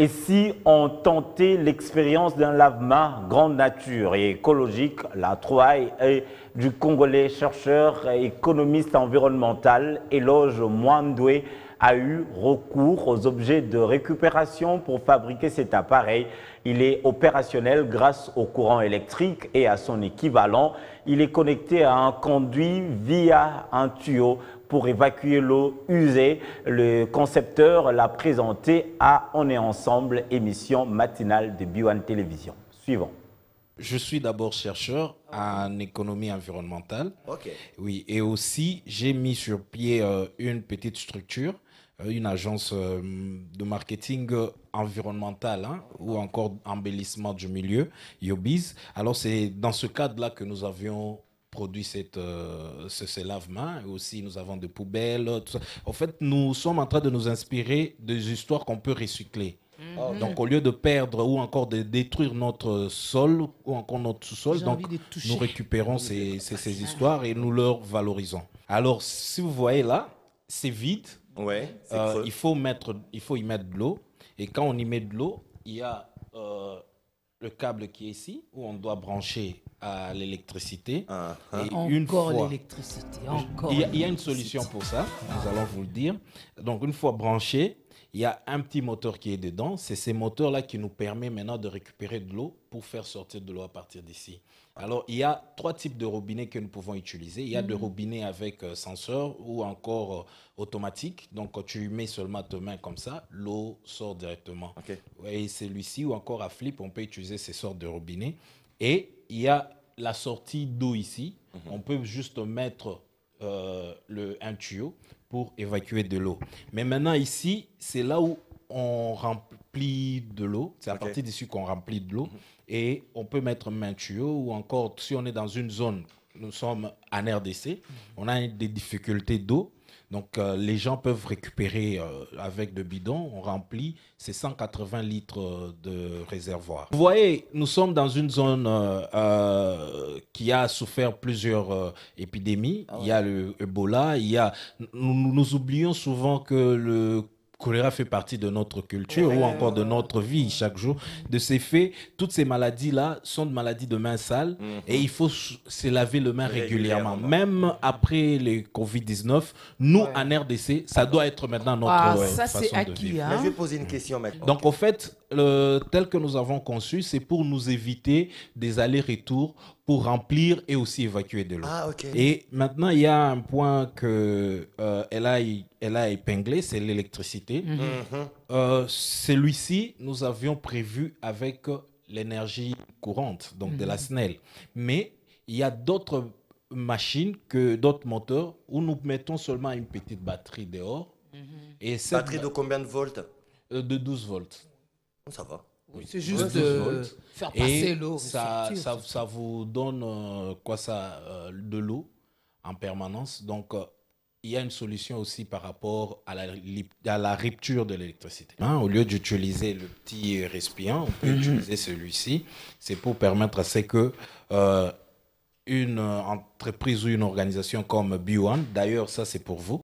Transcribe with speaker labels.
Speaker 1: et si on tentait l'expérience d'un lavement grande nature et écologique, la trouvaille du Congolais chercheur et économiste environnemental éloge doué, a eu recours aux objets de récupération pour fabriquer cet appareil. Il est opérationnel grâce au courant électrique et à son équivalent. Il est connecté à un conduit via un tuyau pour évacuer l'eau usée. Le concepteur l'a présenté à On est ensemble, émission matinale de Biwan Télévision. Suivant je suis d'abord chercheur ah en économie environnementale. Oui, et aussi j'ai mis sur pied euh, une petite structure, euh, une agence euh, de marketing environnemental hein, ah. ou encore embellissement du milieu, Yobiz. Alors c'est dans ce cadre-là que nous avions produit cette, ce, ce lave-main. Aussi, nous avons des poubelles. En fait, nous sommes en train de nous inspirer des histoires qu'on peut recycler. Mm-hmm. donc au lieu de perdre ou encore de détruire notre sol ou encore notre sous-sol, donc nous récupérons ces, histoires et nous leur valorisons. Alors si vous voyez là, c'est vide. Ouais, euh, il, faut mettre, il faut y mettre de l'eau. Et quand on y met de l'eau, il y a euh, le câble qui est ici où on doit brancher à l'électricité. Ah, ah. encore l'électricité. il, y a, une solution pour ça. Nous ah. allons vous le dire. Donc une fois branché, il y a un petit moteur qui est dedans. C'est ces moteurs-là qui nous permet maintenant de récupérer de l'eau pour faire sortir de l'eau à partir d'ici. Alors, il y a trois types de robinets que nous pouvons utiliser. Il y a des mhm. robinets avec euh, senseur ou encore euh, automatique. Donc, quand tu mets seulement ta main comme ça, l'eau sort directement. Okay. Et celui-ci ou encore à flip, on peut utiliser ces sortes de robinets. Et il y a la sortie d'eau ici. Mhm. On peut juste mettre euh, le, un tuyau pour évacuer de l'eau. Mais maintenant, ici, c'est là où on remplit de l'eau. C'est à partir d'ici qu'on remplit de l'eau. Mhm. Et on peut mettre un tuyau ou encore, si on est dans une zone, nous sommes en RDC, mhm. on a des difficultés d'eau donc euh, les gens peuvent récupérer euh, avec de bidons, on remplit ces 180 litres euh, de réservoir. Vous voyez, nous sommes dans une zone qui a souffert plusieurs épidémies. Ah il y a le Ebola, il y a... Nous, nous oublions souvent que le choléra fait partie de notre culture ou encore de notre vie chaque jour. De ces faits, toutes ces maladies-là sont des maladies de main sales mhm. et il faut se laver les mains régulièrement. Même après le Covid-19, nous, en RDC, ça doit être maintenant notre ah, façon de vivre. Hein. je vais poser une question maintenant. Donc, au fait, tel que nous avons conçu, c'est pour nous éviter des allers-retours pour remplir et aussi évacuer de l'eau. Ah, et maintenant, il y a un point que euh, elle, a, elle a épinglé, c'est l'électricité. Mhm. Mhm. Euh, celui-ci, nous avions prévu avec l'énergie courante, donc de la mhm. SNEL. Mais il y a d'autres machines, que d'autres moteurs, où nous mettons seulement une petite batterie dehors. et cette batterie de combien de volts euh, De 12 volts. Ça va.
Speaker 2: C'est juste de euh, faire passer l'eau. Ça,
Speaker 1: ça, vous donne euh, quoi ça euh, De l'eau en permanence. Donc, il y a une solution aussi par rapport à la, la rupture de l'électricité. Hein, au lieu d'utiliser le petit respirant, on peut mhm. utiliser celui-ci. C'est pour permettre à ce que une entreprise ou une organisation comme B1, d'ailleurs ça c'est pour vous,